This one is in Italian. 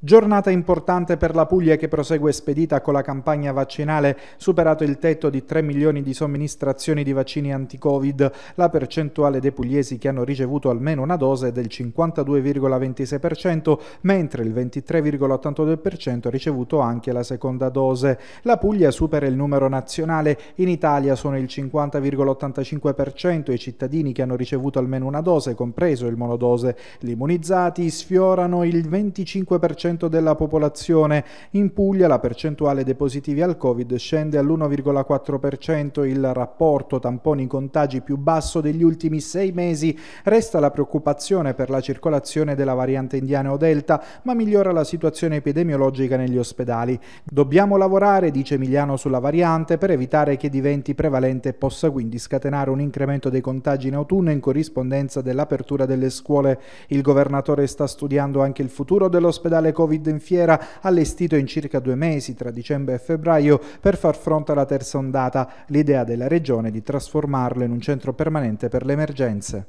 Giornata importante per la Puglia che prosegue spedita con la campagna vaccinale, superato il tetto di 3 milioni di somministrazioni di vaccini anti-Covid, la percentuale dei pugliesi che hanno ricevuto almeno una dose è del 52,26%, mentre il 23,82% ha ricevuto anche la seconda dose. La Puglia supera il numero nazionale, in Italia sono il 50,85% i cittadini che hanno ricevuto almeno una dose, compreso il monodose. Gli immunizzati sfiorano il 25% 10% della popolazione. In Puglia la percentuale dei positivi al Covid scende all'1,4%, il rapporto tamponi contagi più basso degli ultimi sei mesi. Resta la preoccupazione per la circolazione della variante indiana o delta, ma migliora la situazione epidemiologica negli ospedali. Dobbiamo lavorare, dice Emiliano, sulla variante per evitare che diventi prevalente e possa quindi scatenare un incremento dei contagi in autunno in corrispondenza dell'apertura delle scuole. Il governatore sta studiando anche il futuro dell'ospedale Covid in fiera allestito in circa due mesi tra dicembre e febbraio per far fronte alla terza ondata, l'idea della regione di trasformarlo in un centro permanente per le emergenze.